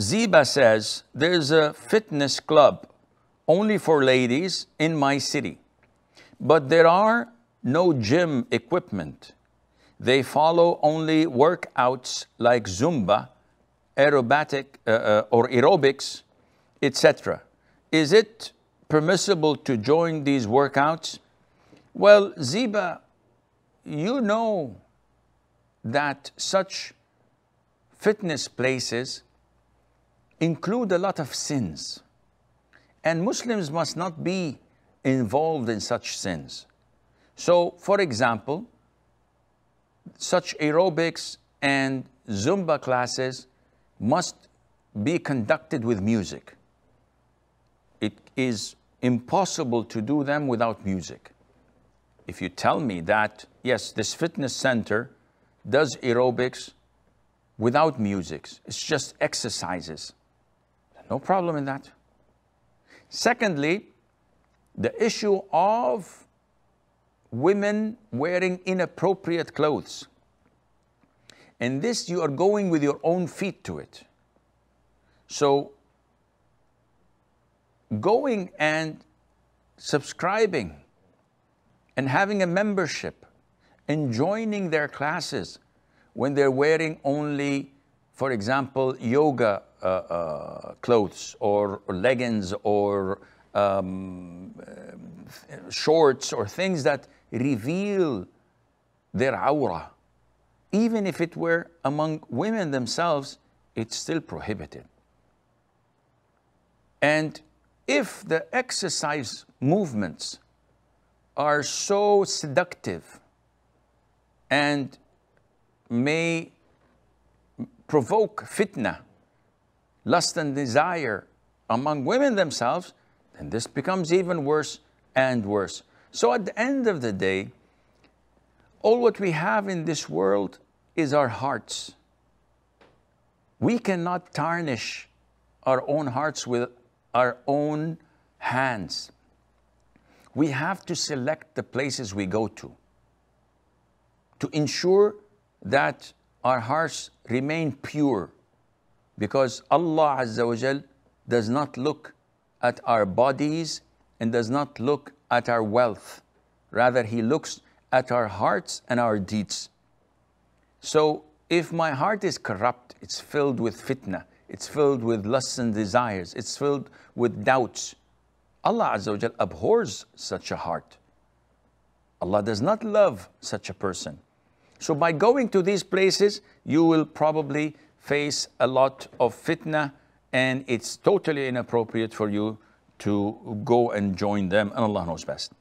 Ziba says, there's a fitness club only for ladies in my city, but there are no gym equipment. They follow only workouts like Zumba, aerobatic uh, uh, or aerobics, etc. Is it permissible to join these workouts? Well, Ziba, you know that such fitness places include a lot of sins. And Muslims must not be involved in such sins. So, for example, such aerobics and Zumba classes must be conducted with music. It is impossible to do them without music. If you tell me that, yes, this fitness center does aerobics without music, it's just exercises. No problem in that. Secondly, the issue of women wearing inappropriate clothes. And this, you are going with your own feet to it. So, going and subscribing and having a membership and joining their classes when they're wearing only, for example, yoga uh, uh, clothes or, leggings or um, uh, shorts or things that reveal their aura. Even if it were among women themselves, it's still prohibited. And if the exercise movements are so seductive and may provoke fitna lust and desire among women themselves, then this becomes even worse and worse. So at the end of the day, all what we have in this world is our hearts. We cannot tarnish our own hearts with our own hands. We have to select the places we go to to ensure that our hearts remain pure because Allah Azza wa Jal does not look at our bodies and does not look at our wealth. Rather, He looks at our hearts and our deeds. So, if my heart is corrupt, it's filled with fitna, it's filled with lusts and desires, it's filled with doubts. Allah Azza wa Jal abhors such a heart. Allah does not love such a person. So by going to these places, you will probably face a lot of fitna and it's totally inappropriate for you to go and join them and Allah knows best.